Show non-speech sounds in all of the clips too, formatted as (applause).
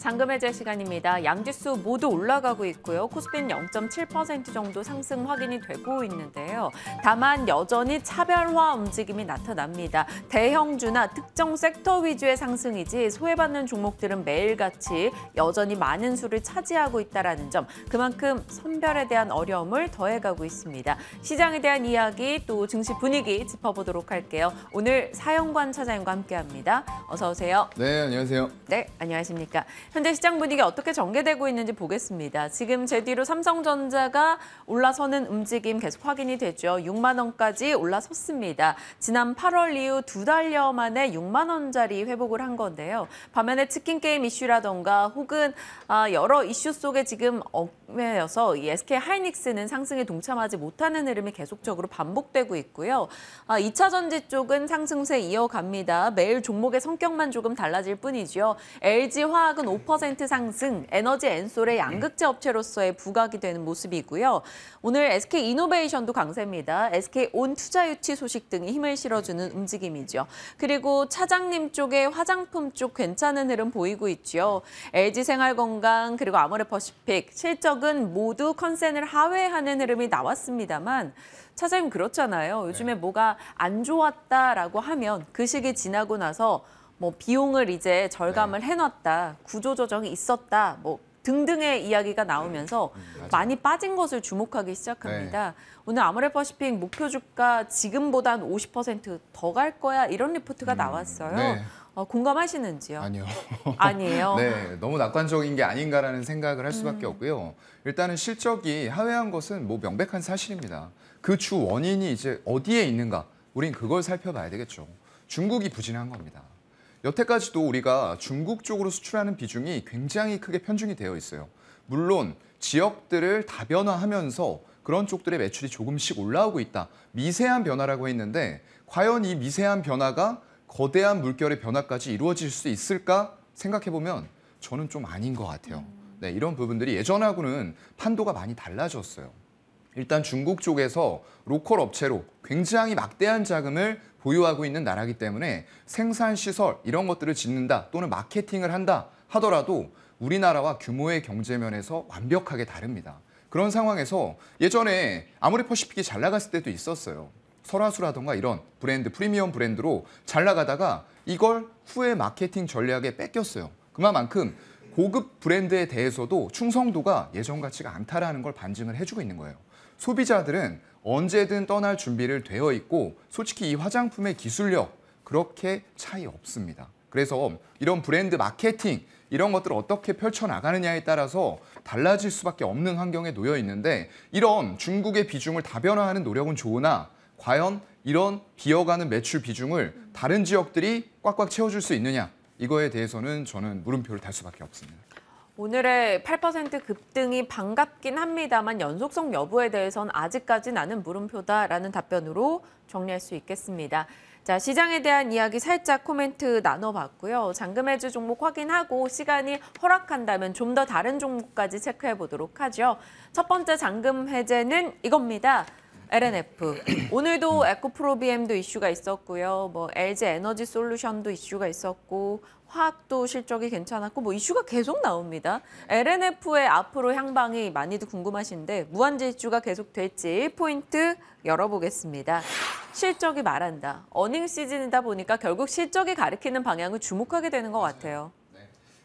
장금 해제 시간입니다. 양지수 모두 올라가고 있고요. 코스피는 0.7% 정도 상승 확인이 되고 있는데요. 다만 여전히 차별화 움직임이 나타납니다. 대형주나 특정 섹터 위주의 상승이지 소외받는 종목들은 매일같이 여전히 많은 수를 차지하고 있다는 점 그만큼 선별에 대한 어려움을 더해가고 있습니다. 시장에 대한 이야기 또 증시 분위기 짚어보도록 할게요. 오늘 사영관 차장님과 함께합니다. 어서 오세요. 네, 안녕하세요. 네, 안녕하십니까. 현재 시장 분위기 어떻게 전개되고 있는지 보겠습니다. 지금 제 뒤로 삼성전자가 올라서는 움직임 계속 확인이 되죠. 6만 원까지 올라섰습니다. 지난 8월 이후 두 달여 만에 6만 원짜리 회복을 한 건데요. 반면에 치킨 게임 이슈라던가 혹은 아, 여러 이슈 속에 지금 매여서 이 SK 하이닉스는 상승에 동참하지 못하는 흐름이 계속적으로 반복되고 있고요. 아, 2차 전지 쪽은 상승세 이어갑니다. 매일 종목의 성격만 조금 달라질 뿐이죠. LG 화학은 5% 상승, 에너지 엔솔의 네. 양극재 업체로서의 부각이 되는 모습이고요. 오늘 SK 이노베이션도 강세입니다. SK 온 투자 유치 소식 등이 힘을 실어주는 네. 움직임이죠. 그리고 차장님 쪽에 화장품 쪽 괜찮은 흐름 보이고 있죠. LG 생활건강 그리고 아모레퍼시픽 실적 공약은 모두 컨센을 하회하는 흐름이 나왔습니다만 차장님 그렇잖아요. 네. 요즘에 네. 뭐가 안 좋았다라고 하면 그 시기 지나고 나서 뭐 비용을 이제 절감을 네. 해놨다, 구조조정이 있었다, 뭐 등등의 이야기가 나오면서 음, 음 많이 빠진 것을 주목하기 시작합니다. 네. 오늘 아모레퍼시픽 목표 주가 지금보단 50%더 갈 거야 이런 리포트가 음, 나왔어요. 네. 어, 공감하시는지요? 아니요. (laughs) 아니에요. 네, 너무 낙관적인 게 아닌가라는 생각을 할 수밖에 음. 없고요. 일단은 실적이 하회한 것은 뭐 명백한 사실입니다. 그 주 원인이 이제 어디에 있는가, 우린 그걸 살펴봐야 되겠죠. 중국이 부진한 겁니다. 여태까지도 우리가 중국 쪽으로 수출하는 비중이 굉장히 크게 편중이 되어 있어요. 물론 지역들을 다변화하면서 그런 쪽들의 매출이 조금씩 올라오고 있다. 미세한 변화라고 했는데 과연 이 미세한 변화가 거대한 물결의 변화까지 이루어질 수 있을까 생각해보면 저는 좀 아닌 것 같아요. 네, 이런 부분들이 예전하고는 판도가 많이 달라졌어요. 일단 중국 쪽에서 로컬 업체로 굉장히 막대한 자금을 보유하고 있는 나라기 때문에 생산 시설 이런 것들을 짓는다 또는 마케팅을 한다 하더라도 우리나라와 규모의 경제면에서 완벽하게 다릅니다. 그런 상황에서 예전에 아무리 퍼시픽이 잘 나갔을 때도 있었어요. 설화수라던가 이런 브랜드 프리미엄 브랜드로 잘 나가다가 이걸 후에 마케팅 전략에 뺏겼어요. 그만큼 고급 브랜드에 대해서도 충성도가 예전 같지가 않다라는 걸 반증을 해주고 있는 거예요. 소비자들은 언제든 떠날 준비를 되어 있고 솔직히 이 화장품의 기술력 그렇게 차이 없습니다. 그래서 이런 브랜드 마케팅 이런 것들을 어떻게 펼쳐나가느냐에 따라서 달라질 수밖에 없는 환경에 놓여 있는데 이런 중국의 비중을 다변화하는 노력은 좋으나 과연 이런 비어가는 매출 비중을 다른 지역들이 꽉꽉 채워줄 수 있느냐 이거에 대해서는 저는 물음표를 달 수밖에 없습니다. 오늘의 8% 급등이 반갑긴 합니다만 연속성 여부에 대해선 아직까지 나는 물음표다라는 답변으로 정리할 수 있겠습니다. 자, 시장에 대한 이야기 살짝 코멘트 나눠봤고요. 잔금해지 종목 확인하고 시간이 허락한다면 좀 더 다른 종목까지 체크해 보도록 하죠. 첫 번째 잔금 해제는 이겁니다. LNF. 오늘도 에코프로비엠도 이슈가 있었고요. 뭐 LG 에너지 솔루션도 이슈가 있었고 화학도 실적이 괜찮았고 뭐 이슈가 계속 나옵니다. LNF의 앞으로 향방이 많이도 궁금하신데 무한질주가 계속 될지 포인트 열어보겠습니다. 실적이 말한다. 어닝 시즌이다 보니까 결국 실적이 가리키는 방향을 주목하게 되는 것 같아요.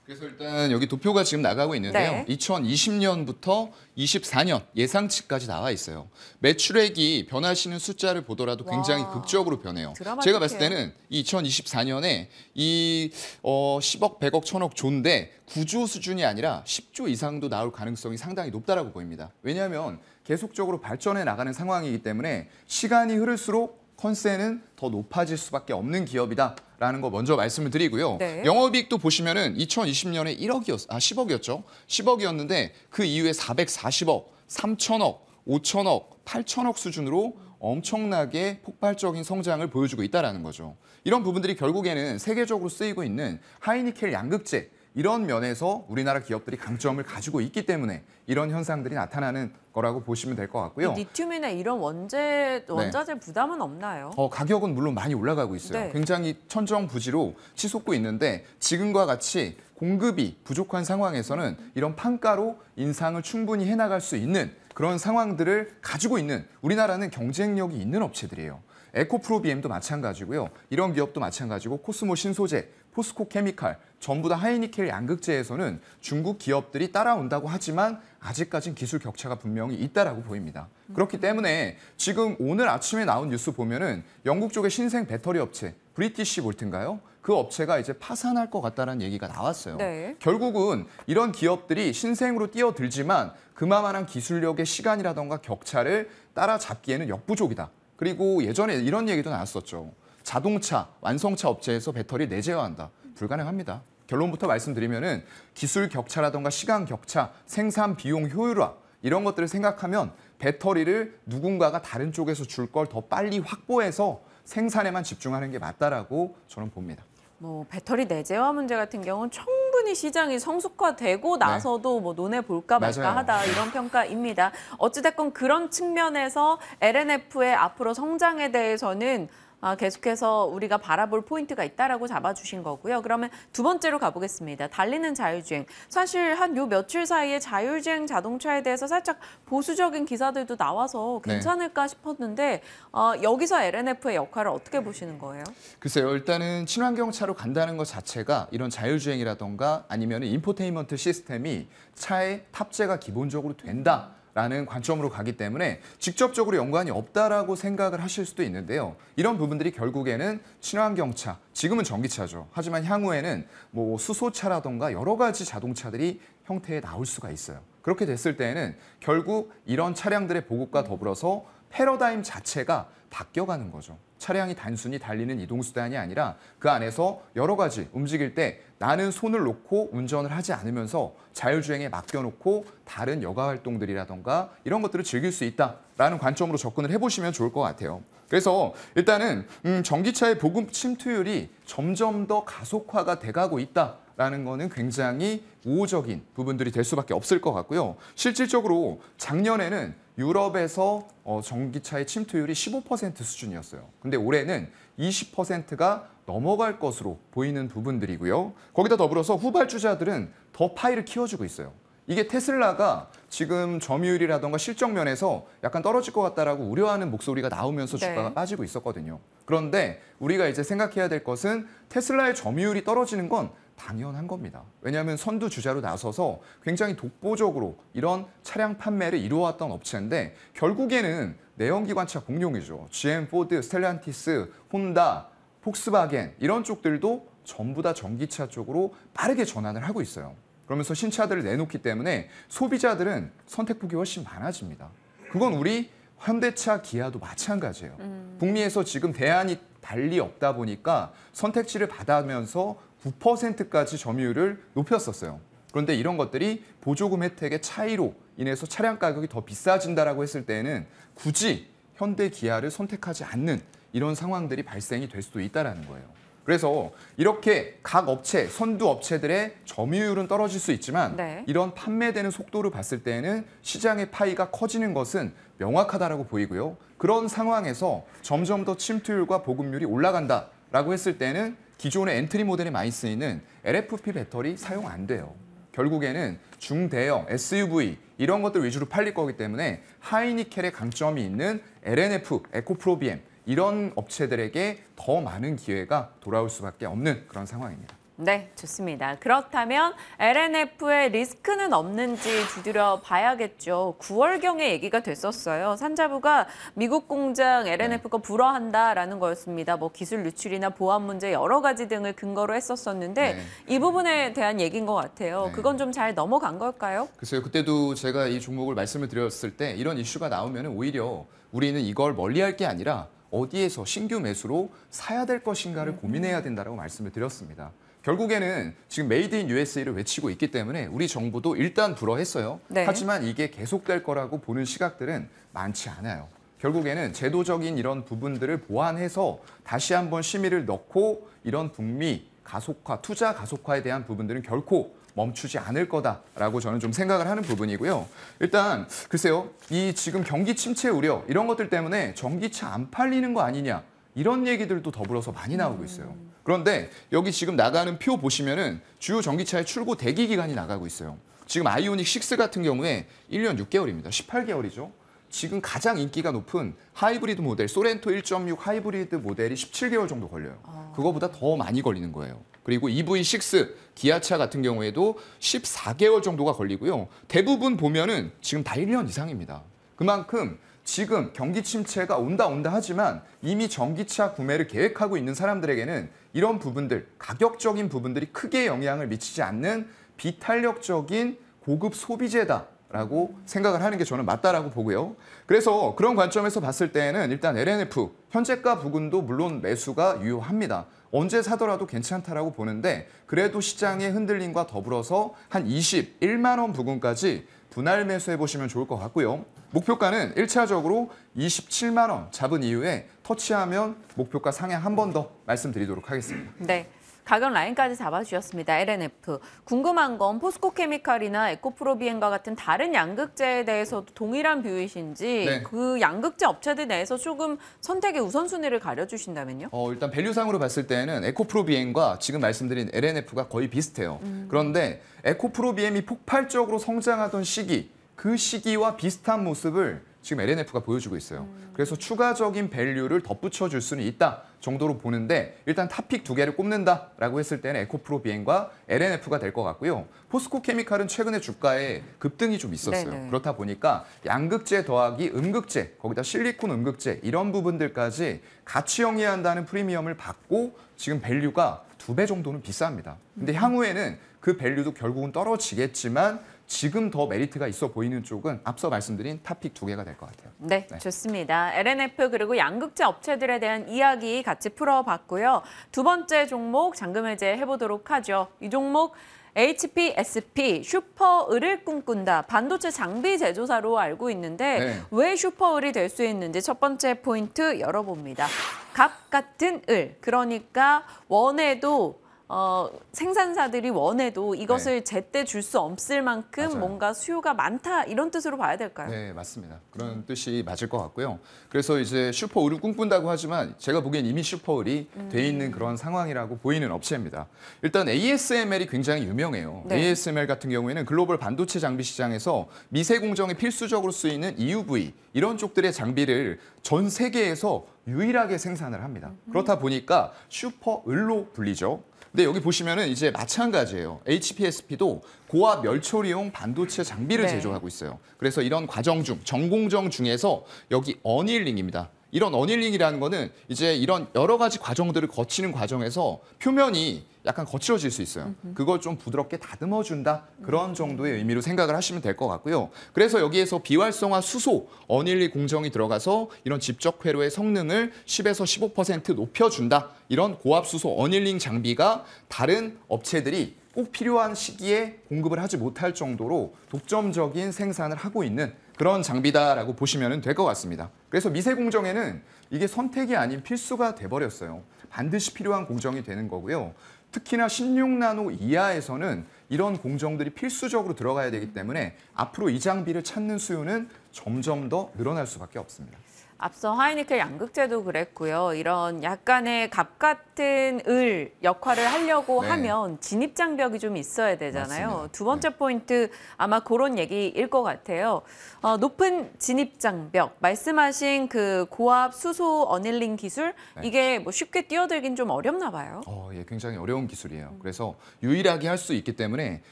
그래서 일단 여기 도표가 지금 나가고 있는데요. 네. 2020년부터 24년 예상치까지 나와 있어요. 매출액이 변하시는 숫자를 보더라도 굉장히 와, 극적으로 변해요. 드라마틱해 제가 봤을 때는 2024년에 이 어, 10억, 100억, 1000억 존데 구조 수준이 아니라 10조 이상도 나올 가능성이 상당히 높다라고 보입니다. 왜냐하면 계속적으로 발전해 나가는 상황이기 때문에 시간이 흐를수록 컨셉은더 높아질 수밖에 없는 기업이다. 라는 거 먼저 말씀을 드리고요. 네. 영업이익도 보시면은 2020년에 1억이었 아 10억이었죠. 10억이었는데 그 이후에 440억, 3천억, 5천억, 8천억 수준으로 엄청나게 폭발적인 성장을 보여주고 있다라는 거죠. 이런 부분들이 결국에는 세계적으로 쓰이고 있는 하이니켈 양극재 이런 면에서 우리나라 기업들이 강점을 가지고 있기 때문에 이런 현상들이 나타나는 거라고 보시면 될 것 같고요. 리튬이나 이런 원재 네. 원자재 네. 부담은 없나요? 어, 가격은 물론 많이 올라가고 있어요. 네. 굉장히 천정 부지로 치솟고 있는데 지금과 같이 공급이 부족한 상황에서는 이런 판가로 인상을 충분히 해나갈 수 있는 그런 상황들을 가지고 있는 우리나라는 경쟁력이 있는 업체들이에요. 에코프로 BM도 마찬가지고요. 이런 기업도 마찬가지고 코스모 신소재, 포스코 케미칼 전부 다 하이니켈 양극재에서는 중국 기업들이 따라온다고 하지만 아직까진 기술 격차가 분명히 있다라고 보입니다. 그렇기 때문에 지금 오늘 아침에 나온 뉴스 보면은 영국 쪽의 신생 배터리 업체 브리티시 볼트인가요? 그 업체가 이제 파산할 것 같다는 얘기가 나왔어요. 네. 결국은 이런 기업들이 신생으로 뛰어들지만 그만한 기술력의 시간이라던가 격차를 따라잡기에는 역부족이다. 그리고 예전에 이런 얘기도 나왔었죠. 자동차, 완성차 업체에서 배터리 내재화한다. 불가능합니다. 결론부터 말씀드리면은 기술 격차라던가 시간 격차, 생산 비용 효율화 이런 것들을 생각하면 배터리를 누군가가 다른 쪽에서 줄 걸 더 빨리 확보해서 생산에만 집중하는 게 맞다라고 저는 봅니다. 뭐 배터리 내재화 문제 같은 경우는 충분히 시장이 성숙화되고 네. 나서도 뭐 논해 볼까 말까 맞아요. 하다 이런 평가입니다. 어찌됐건 그런 측면에서 LNF의 앞으로 성장에 대해서는 아, 계속해서 우리가 바라볼 포인트가 있다라고 잡아주신 거고요. 그러면 두 번째로 가보겠습니다. 달리는 자율주행. 사실 한 요 며칠 사이에 자율주행 자동차에 대해서 살짝 보수적인 기사들도 나와서 네. 괜찮을까 네. 싶었는데 어, 여기서 LNF의 역할을 어떻게 보시는 거예요? 글쎄요. 일단은 친환경차로 간다는 것 자체가 이런 자율주행이라던가 아니면 인포테인먼트 시스템이 차에 탑재가 기본적으로 된다. 라는 관점으로 가기 때문에 직접적으로 연관이 없다라고 생각을 하실 수도 있는데요. 이런 부분들이 결국에는 친환경차, 지금은 전기차죠. 하지만 향후에는 뭐 수소차라던가 여러 가지 자동차들이 형태에 나올 수가 있어요. 그렇게 됐을 때에는 결국 이런 차량들의 보급과 더불어서 패러다임 자체가 바뀌어가는 거죠. 차량이 단순히 달리는 이동수단이 아니라 그 안에서 여러 가지 움직일 때 나는 손을 놓고 운전을 하지 않으면서 자율주행에 맡겨놓고 다른 여가활동들이라던가 이런 것들을 즐길 수 있다라는 관점으로 접근을 해보시면 좋을 것 같아요. 그래서 일단은 음, 전기차의 보급 침투율이 점점 더 가속화가 돼가고 있다. 라는 거는 굉장히 우호적인 부분들이 될 수밖에 없을 것 같고요. 실질적으로 작년에는 유럽에서 어, 전기차의 침투율이 15% 수준이었어요. 근데 올해는 20%가 넘어갈 것으로 보이는 부분들이고요. 거기다 더불어서 후발주자들은 더 파이를 키워주고 있어요. 이게 테슬라가 지금 점유율이라던가 실적 면에서 약간 떨어질 것 같다라고 우려하는 목소리가 나오면서 네. 주가가 네. 빠지고 있었거든요. 그런데 우리가 이제 생각해야 될 것은 테슬라의 점유율이 떨어지는 건 당연한 겁니다. 왜냐하면 선두 주자로 나서서 굉장히 독보적으로 이런 차량 판매를 이루어왔던 업체인데 결국에는 내연기관차 공룡이죠. GM, 포드, 스텔란티스, 혼다, 폭스바겐 이런 쪽들도 전부 다 전기차 쪽으로 빠르게 전환을 하고 있어요. 그러면서 신차들을 내놓기 때문에 소비자들은 선택폭이 훨씬 많아집니다. 그건 우리 현대차 기아도 마찬가지예요. 음. 북미에서 지금 대안이 달리 없다 보니까 선택지를 받아면서 9%까지 점유율을 높였었어요. 그런데 이런 것들이 보조금 혜택의 차이로 인해서 차량 가격이 더 비싸진다라고 했을 때에는 굳이 현대 기아를 선택하지 않는 이런 상황들이 발생이 될 수도 있다라는 거예요. 그래서 이렇게 각 업체, 선두 업체들의 점유율은 떨어질 수 있지만 네. 이런 판매되는 속도를 봤을 때에는 시장의 파이가 커지는 것은 명확하다라고 보이고요. 그런 상황에서 점점 더 침투율과 보급률이 올라간다라고 했을 때는 기존의 엔트리 모델에 많이 쓰이는 LFP 배터리 사용 안 돼요. 결국에는 중대형 SUV 이런 것들 위주로 팔릴 거기 때문에 하이니켈의 강점이 있는 LNF, 에코프로비엠 이런 업체들에게 더 많은 기회가 돌아올 수밖에 없는 그런 상황입니다. 네, 좋습니다. 그렇다면 LNF의 리스크는 없는지 두드려 봐야겠죠. 9월경에 얘기가 됐었어요. 산자부가 미국 공장 네. LNF가 불어한다라는 거였습니다. 뭐 기술 유출이나 보안 문제 여러 가지 등을 근거로 했었었는데 네. 이 부분에 대한 얘기인 것 같아요. 네. 그건 좀 잘 넘어간 걸까요? 글쎄요. 그때도 제가 이 종목을 말씀을 드렸을 때 이런 이슈가 나오면 오히려 우리는 이걸 멀리할 게 아니라 어디에서 신규 매수로 사야 될 것인가를 음. 고민해야 된다고 말씀을 드렸습니다. 결국에는 지금 메이드 인 USA를 외치고 있기 때문에 우리 정부도 일단 불허했어요 네. 하지만 이게 계속될 거라고 보는 시각들은 많지 않아요. 결국에는 제도적인 이런 부분들을 보완해서 다시 한번 심의를 넣고 이런 북미 가속화, 투자 가속화에 대한 부분들은 결코 멈추지 않을 거다라고 저는 좀 생각을 하는 부분이고요. 일단 글쎄요, 이 지금 경기 침체 우려 이런 것들 때문에 전기차 안 팔리는 거 아니냐 이런 얘기들도 더불어서 많이 나오고 있어요. 그런데 여기 지금 나가는 표 보시면은 주요 전기차의 출고 대기 기간이 나가고 있어요. 지금 아이오닉 6 같은 경우에 1년 6개월입니다. 18개월이죠. 지금 가장 인기가 높은 하이브리드 모델 소렌토 1.6 하이브리드 모델이 17개월 정도 걸려요. 아... 그거보다 더 많이 걸리는 거예요. 그리고 EV6 기아차 같은 경우에도 14개월 정도가 걸리고요. 대부분 보면은 지금 다 1년 이상입니다. 그만큼 지금 경기 침체가 온다 온다 하지만 이미 전기차 구매를 계획하고 있는 사람들에게는 이런 부분들, 가격적인 부분들이 크게 영향을 미치지 않는 비탄력적인 고급 소비재다. 라고 생각을 하는 게 저는 맞다라고 보고요. 그래서 그런 관점에서 봤을 때는 일단 LNF 현재가 부근도 물론 매수가 유효합니다. 언제 사더라도 괜찮다라고 보는데 그래도 시장의 흔들림과 더불어서 한 21만 원 부근까지 분할 매수해 보시면 좋을 것 같고요. 목표가는 일차적으로 27만 원 잡은 이후에 터치하면 목표가 상향 한 번 더 말씀드리도록 하겠습니다. 네. 가격 라인까지 잡아주셨습니다. LNF. 궁금한 건 포스코케미칼이나 에코프로비엔과 같은 다른 양극재에 대해서도 동일한 뷰이신지 네. 그 양극재 업체들 내에서 조금 선택의 우선순위를 가려주신다면요? 어, 일단 밸류상으로 봤을 때는 에코프로비엔과 지금 말씀드린 LNF가 거의 비슷해요. 음. 그런데 에코프로비엠이 폭발적으로 성장하던 시기 그 시기와 비슷한 모습을 지금 LNF가 보여주고 있어요. 음. 그래서 추가적인 밸류를 덧붙여 줄 수는 있다 정도로 보는데 일단 탑픽 두 개를 꼽는다라고 했을 때는 에코프로 비행과 LNF가 될 것 같고요. 포스코 케미칼은 최근에 주가에 급등이 좀 있었어요. 네네. 그렇다 보니까 양극재 더하기 음극재, 거기다 실리콘 음극재 이런 부분들까지 같이 영위한다는 프리미엄을 받고 지금 밸류가 두 배 정도는 비쌉니다. 근데 음. 향후에는 그 밸류도 결국은 떨어지겠지만 지금 더 메리트가 있어 보이는 쪽은 앞서 말씀드린 탑픽 두 개가 될 것 같아요. 네, 네, 좋습니다. LNF 그리고 양극재 업체들에 대한 이야기 같이 풀어봤고요. 두 번째 종목 잔금해제 해보도록 하죠. 이 종목 HP, SP, 슈퍼을을 꿈꾼다. 반도체 장비 제조사로 알고 있는데 네. 왜 슈퍼을이 될 수 있는지 첫 번째 포인트 열어봅니다. 갑 같은 을, 그러니까 원에도 어, 생산사들이 원해도 이것을 네. 제때 줄 수 없을 만큼 맞아요. 뭔가 수요가 많다 이런 뜻으로 봐야 될까요? 네, 맞습니다. 그런 음. 뜻이 맞을 것 같고요. 그래서 이제 슈퍼울을 꿈꾼다고 하지만 제가 보기엔 이미 슈퍼울이 음. 돼 있는 그런 상황이라고 보이는 업체입니다. 일단 ASML이 굉장히 유명해요. 네. ASML 같은 경우에는 글로벌 반도체 장비 시장에서 미세 공정에 필수적으로 쓰이는 EUV 이런 쪽들의 장비를 전 세계에서 유일하게 생산을 합니다. 음. 그렇다 보니까 슈퍼을로 불리죠. 근데 네, 여기 보시면은 이제 마찬가지예요. HPSP도 고압 멸초리용 반도체 장비를 네. 제조하고 있어요. 그래서 이런 과정 중, 전공정 중에서 여기 어닐링입니다. 이런 어닐링이라는 거는 이제 이런 여러 가지 과정들을 거치는 과정에서 표면이 약간 거칠어질 수 있어요. 그걸 좀 부드럽게 다듬어 준다 그런 정도의 의미로 생각을 하시면 될 것 같고요. 그래서 여기에서 비활성화 수소 어일리 공정이 들어가서 이런 집적 회로의 성능을 10에서 15% 높여 준다 이런 고압 수소 어일링 장비가 다른 업체들이 꼭 필요한 시기에 공급을 하지 못할 정도로 독점적인 생산을 하고 있는 그런 장비다라고 보시면 될 것 같습니다. 그래서 미세 공정에는 이게 선택이 아닌 필수가 돼버렸어요. 반드시 필요한 공정이 되는 거고요. 특히나 16나노 이하에서는 이런 공정들이 필수적으로 들어가야 되기 때문에 앞으로 이 장비를 찾는 수요는 점점 더 늘어날 수밖에 없습니다. 앞서 하이니켈 양극재도 그랬고요. 이런 약간의 갑 같은 을 역할을 하려고 네. 하면 진입 장벽이 좀 있어야 되잖아요. 맞습니다. 두 번째 네. 포인트 아마 그런 얘기일 것 같아요. 어, 높은 진입 장벽 말씀하신 그 고압 수소 어닐링 기술 네. 이게 뭐 쉽게 뛰어들긴 좀 어렵나 봐요. 어, 예, 굉장히 어려운 기술이에요. 그래서 유일하게 할 수 있기 때문에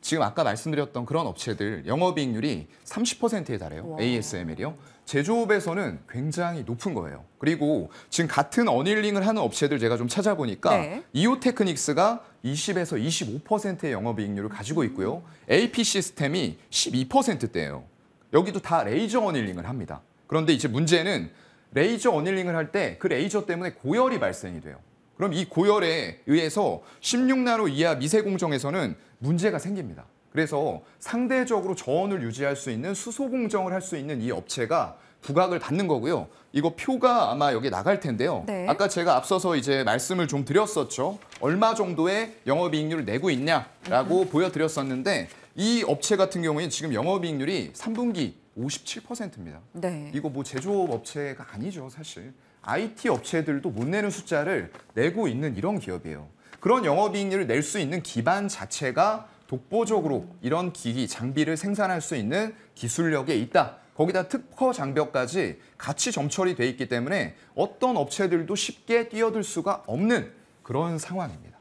지금 아까 말씀드렸던 그런 업체들 영업이익률이 30%에 달해요. 와. ASML이요. 제조업에서는 굉장히 높은 거예요. 그리고 지금 같은 어닐링을 하는 업체들 제가 좀 찾아보니까 네. 이오테크닉스가 20에서 25%의 영업이익률을 가지고 있고요. AP 시스템이 12%대예요. 여기도 다 레이저 어닐링을 합니다. 그런데 이제 문제는 레이저 어닐링을 할 때 그 레이저 때문에 고열이 발생이 돼요. 그럼 이 고열에 의해서 1 6나로 이하 미세 공정에서는 문제가 생깁니다. 그래서 상대적으로 저온을 유지할 수 있는 수소 공정을 할 수 있는 이 업체가 부각을 받는 거고요. 이거 표가 아마 여기 나갈 텐데요. 네. 아까 제가 앞서서 이제 말씀을 좀 드렸었죠. 얼마 정도의 영업이익률을 내고 있냐라고 으 음. 보여드렸었는데 이 업체 같은 경우에는 지금 영업이익률이 3분기 57%입니다. 네. 이거 뭐 제조업 업체가 아니죠, 사실. IT 업체들도 못 내는 숫자를 내고 있는 이런 기업이에요. 그런 영업이익률을 낼 수 있는 기반 자체가 독보적으로 이런 기기, 장비를 생산할 수 있는 기술력에 있다. 거기다 특허 장벽까지 같이 점철이 돼 있기 때문에 어떤 업체들도 쉽게 뛰어들 수가 없는 그런 상황입니다.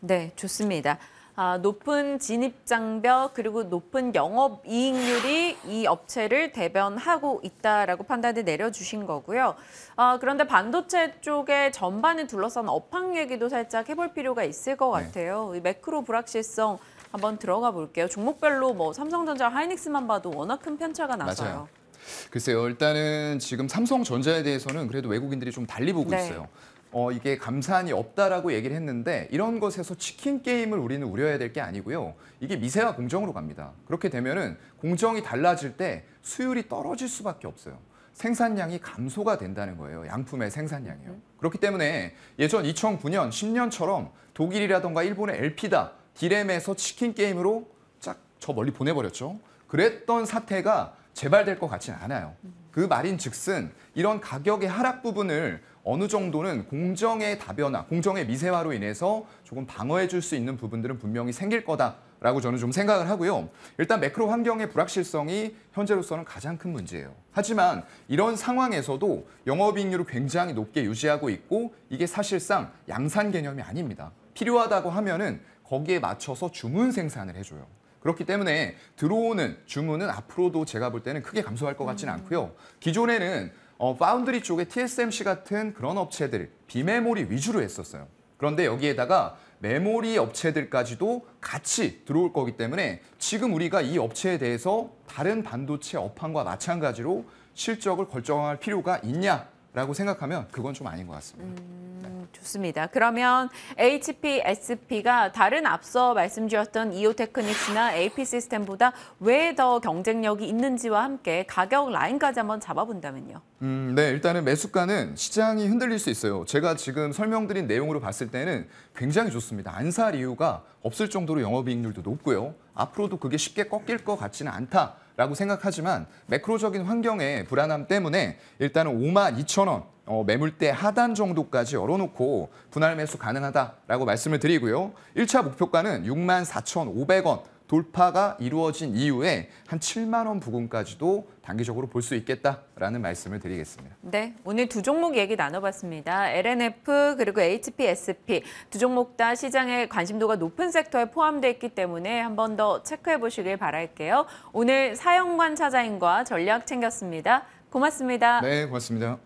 네, 좋습니다. 아, 높은 진입장벽 그리고 높은 영업이익률이 이 업체를 대변하고 있다라고 판단을 내려주신 거고요. 아, 그런데 반도체 쪽에 전반에 둘러싼 업황 얘기도 살짝 해볼 필요가 있을 것 네. 같아요. 네. 이 매크로 불확실성 한번 들어가 볼게요. 종목별로 뭐 삼성전자, 하이닉스만 봐도 워낙 큰 편차가 나서요. 맞아요. 글쎄요. 일단은 지금 삼성전자에 대해서는 그래도 외국인들이 좀 달리 보고 네. 있어요. 어, 이게 감산이 없다라고 얘기를 했는데 이런 것에서 치킨 게임을 우리는 우려해야 될 게 아니고요. 이게 미세와 공정으로 갑니다. 그렇게 되면은 공정이 달라질 때 수율이 떨어질 수밖에 없어요. 생산량이 감소가 된다는 거예요. 양품의 생산량이요. 음. 그렇기 때문에 예전 2009년, 10년처럼 독일이라던가 일본의 LP다 디램에서 치킨 게임으로 쫙 저 멀리 보내버렸죠. 그랬던 사태가 재발될 것같진 않아요. 그 말인 즉슨 이런 가격의 하락 부분을 어느 정도는 공정의 다변화, 공정의 미세화로 인해서 조금 방어해 줄 수 있는 부분들은 분명히 생길 거다라고 저는 좀 생각을 하고요. 일단 매크로 환경의 불확실성이 현재로서는 가장 큰 문제예요. 하지만 이런 상황에서도 영업이익률을 굉장히 높게 유지하고 있고 이게 사실상 양산 개념이 아닙니다. 필요하다고 하면은 거기에 맞춰서 주문 생산을 해줘요. 그렇기 때문에 들어오는 주문은 앞으로도 제가 볼 때는 크게 감소할 것 같지는 음. 않고요. 기존에는 어, 파운드리 쪽에 TSMC 같은 그런 업체들 비메모리 위주로 했었어요. 그런데 여기에다가 메모리 업체들까지도 같이 들어올 거기 때문에 지금 우리가 이 업체에 대해서 다른 반도체 업황과 마찬가지로 실적을 결정할 필요가 있냐 라고 생각하면 그건 좀 아닌 것 같습니다. 음, 좋습니다. 그러면 HP, SP가 다른 앞서 말씀 드렸던 이오테크닉스나 AP 시스템보다 왜 더 경쟁력이 있는지와 함께 가격 라인까지 한번 잡아본다면요. 음, 네, 일단은 매수가는 시장이 흔들릴 수 있어요. 제가 지금 설명드린 내용으로 봤을 때는 굉장히 좋습니다. 안 살 이유가 없을 정도로 영업이익률도 높고요. 앞으로도 그게 쉽게 꺾일 것 같지는 않다. 라고 생각하지만 매크로적인 환경의 불안함 때문에 일단은 5만 2천 원 어, 매물대 하단 정도까지 열어놓고 분할 매수 가능하다라고 말씀을 드리고요. 1차 목표가는 6만 4,500원 돌파가 이루어진 이후에 한 7만 원 부근까지도 단기적으로 볼 수 있겠다라는 말씀을 드리겠습니다. 네, 오늘 두 종목 얘기 나눠봤습니다. LNF 그리고 HP, SP 두 종목 다 시장의 관심도가 높은 섹터에 포함되어 있기 때문에 한 번 더 체크해 보시길 바랄게요. 오늘 사영관 차장님과 전략 챙겼습니다. 고맙습니다. 네, 고맙습니다.